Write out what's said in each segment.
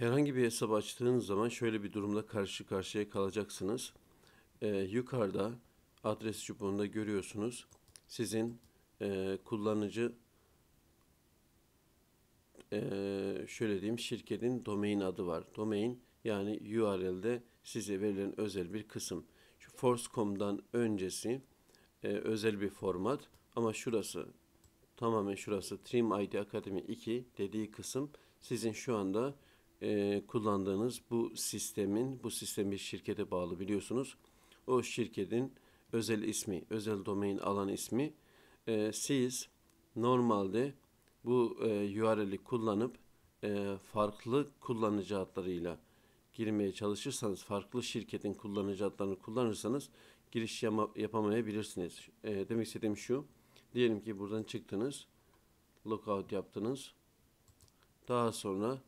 Herhangi bir hesap açtığınız zaman şöyle bir durumla karşı karşıya kalacaksınız. Ee, yukarıda adres çubuğunda görüyorsunuz. Sizin e, kullanıcı e, şöyle diyeyim şirketin domain adı var. Domain yani URL'de size verilen özel bir kısım. Şu force.com'dan öncesi e, özel bir format ama şurası tamamen şurası Trim ID Academy 2 dediği kısım sizin şu anda e, kullandığınız bu sistemin, bu sistem bir şirkete bağlı biliyorsunuz. O şirketin özel ismi, özel domain alan ismi. E, siz normalde bu e, URL'i kullanıp e, farklı kullanıcı adlarıyla girmeye çalışırsanız, farklı şirketin kullanıcı adlarını kullanırsanız giriş yama, yapamayabilirsiniz. E, demek istediğim şu, diyelim ki buradan çıktınız, logout yaptınız. Daha sonra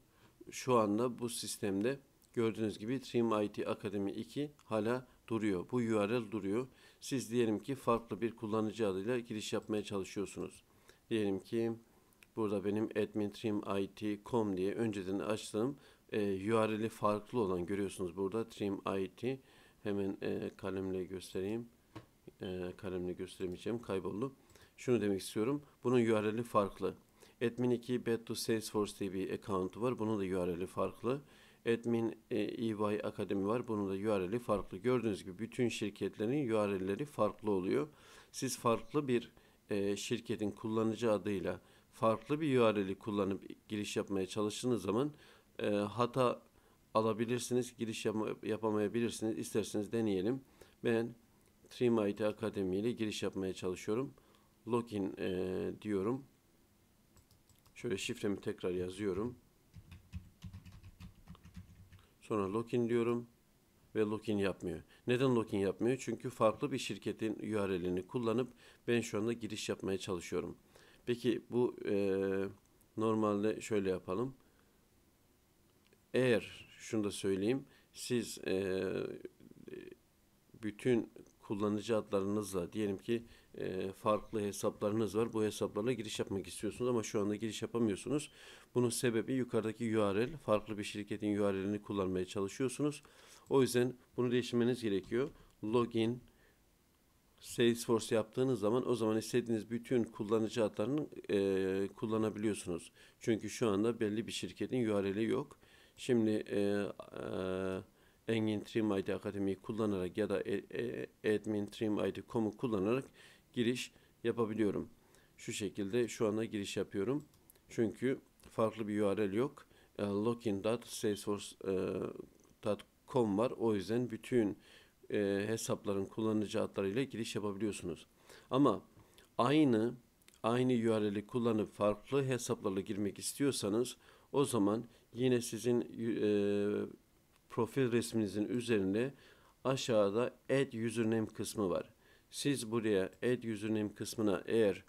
şu anda bu sistemde gördüğünüz gibi Trim IT Akademi 2 hala duruyor. Bu URL duruyor. Siz diyelim ki farklı bir kullanıcı adıyla giriş yapmaya çalışıyorsunuz. Diyelim ki burada benim admin.trim.it.com diye önceden açtığım e, URL'i farklı olan görüyorsunuz burada trim.it hemen e, kalemle göstereyim. E, kalemle göstermeyeceğim kayboldu. Şunu demek istiyorum. Bunun URL'i farklı. Admin2 to Salesforce tv account var. Bunun da URL'i farklı. Admin EY e Akademi var. Bunun da URL'i farklı. Gördüğünüz gibi bütün şirketlerin URL'leri farklı oluyor. Siz farklı bir e, şirketin kullanıcı adıyla farklı bir URL'i kullanıp giriş yapmaya çalıştığınız zaman e, hata alabilirsiniz, giriş yap yapamayabilirsiniz. İsterseniz deneyelim. Ben Trim IT Akademi ile giriş yapmaya çalışıyorum. Login e, diyorum. Şöyle şifremi tekrar yazıyorum. Sonra login diyorum ve login yapmıyor. Neden login yapmıyor? Çünkü farklı bir şirketin URL'ini kullanıp ben şu anda giriş yapmaya çalışıyorum. Peki bu e, normalde şöyle yapalım. Eğer şunu da söyleyeyim. Siz e, bütün kullanıcı adlarınızla diyelim ki e, farklı hesaplarınız var. Bu hesaplarla giriş yapmak istiyorsunuz ama şu anda giriş yapamıyorsunuz. Bunun sebebi yukarıdaki URL farklı bir şirketin URL'ini kullanmaya çalışıyorsunuz. O yüzden bunu değiştirmeniz gerekiyor. Login Salesforce yaptığınız zaman o zaman istediğiniz bütün kullanıcı adlarını e, kullanabiliyorsunuz. Çünkü şu anda belli bir şirketin URL'i yok. Şimdi e, e, Engin Trim ID Akademi'yi kullanarak ya da e, e, Admin Trim ID kullanarak giriş yapabiliyorum. Şu şekilde şu anda giriş yapıyorum. Çünkü farklı bir URL yok. E, login.salesforce.com var. O yüzden bütün hesapların kullanıcı adlarıyla giriş yapabiliyorsunuz. Ama aynı aynı URL'i kullanıp farklı hesaplarla girmek istiyorsanız o zaman yine sizin e, profil resminizin üzerinde aşağıda add username kısmı var. Siz buraya add username kısmına eğer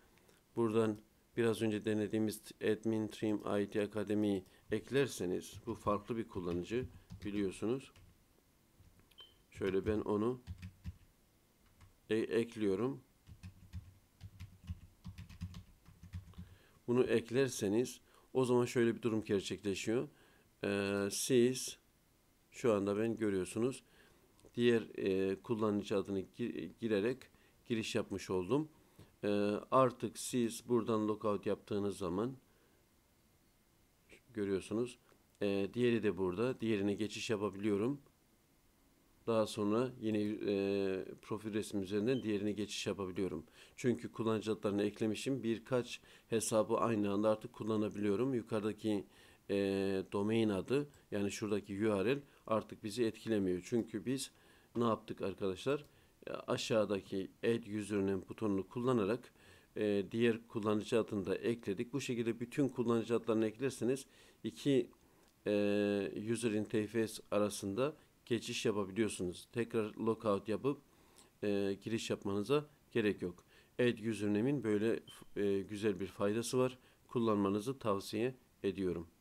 buradan biraz önce denediğimiz admin trim IT akademiyi eklerseniz bu farklı bir kullanıcı biliyorsunuz. Şöyle ben onu e ekliyorum. Bunu eklerseniz o zaman şöyle bir durum gerçekleşiyor. Ee, siz şu anda ben görüyorsunuz diğer e, kullanıcı adını gir girerek giriş yapmış oldum. E, artık siz buradan logout yaptığınız zaman görüyorsunuz. E, diğeri de burada. Diğerine geçiş yapabiliyorum. Daha sonra yine e, profil resim üzerinden diğerine geçiş yapabiliyorum. Çünkü kullanıcı adlarını eklemişim. Birkaç hesabı aynı anda artık kullanabiliyorum. Yukarıdaki e, domain adı yani şuradaki URL artık bizi etkilemiyor. Çünkü biz ne yaptık arkadaşlar? Aşağıdaki add username butonunu kullanarak e, diğer kullanıcı adını da ekledik. Bu şekilde bütün kullanıcı adlarını eklerseniz iki e, user interface arasında geçiş yapabiliyorsunuz. Tekrar logout yapıp e, giriş yapmanıza gerek yok. Add username'in böyle e, güzel bir faydası var. Kullanmanızı tavsiye ediyorum.